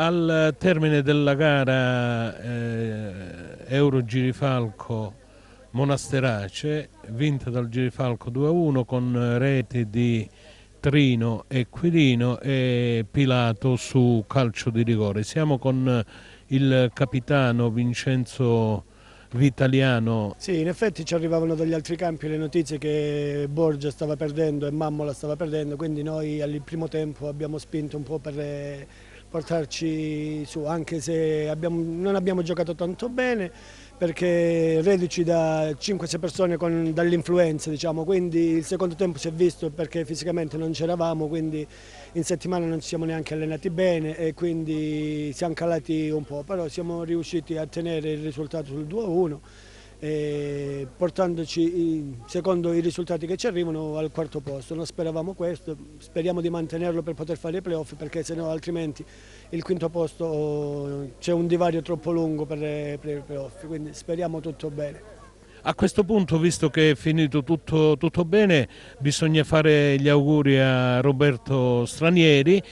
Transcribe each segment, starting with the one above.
Al termine della gara eh, Euro Girifalco Monasterace, vinta dal Girifalco 2-1 con reti di Trino e Quirino e Pilato su calcio di rigore. Siamo con il capitano Vincenzo Vitaliano. Sì, in effetti ci arrivavano dagli altri campi le notizie che Borgia stava perdendo e Mammola stava perdendo, quindi noi al primo tempo abbiamo spinto un po' per portarci su, anche se abbiamo, non abbiamo giocato tanto bene, perché reduci da 5-6 persone dall'influenza, diciamo, quindi il secondo tempo si è visto perché fisicamente non c'eravamo, quindi in settimana non ci siamo neanche allenati bene e quindi siamo calati un po', però siamo riusciti a tenere il risultato sul 2-1 eh, portandoci in, secondo i risultati che ci arrivano al quarto posto. Non speravamo questo, speriamo di mantenerlo per poter fare i playoff perché se no altrimenti il quinto posto c'è un divario troppo lungo per, per i playoff, quindi speriamo tutto bene. A questo punto, visto che è finito tutto, tutto, bene, bisogna fare gli auguri a Roberto Stranieri,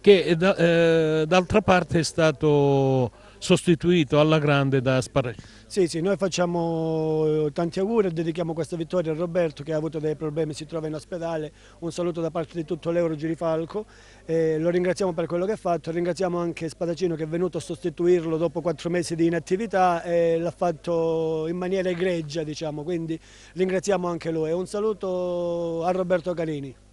che eh, eh, d'altra parte è stato sostituito alla grande da Sparrelli. Sì, sì, noi facciamo eh, tanti auguri e dedichiamo questa vittoria a Roberto che ha avuto dei problemi, si trova in ospedale, un saluto da parte di tutto l'Euro Girifalco, eh, lo ringraziamo per quello che ha fatto, ringraziamo anche Spadacino che è venuto a sostituirlo dopo quattro mesi di inattività e l'ha fatto in maniera egregia, diciamo, quindi ringraziamo anche lui un saluto a Roberto Carini.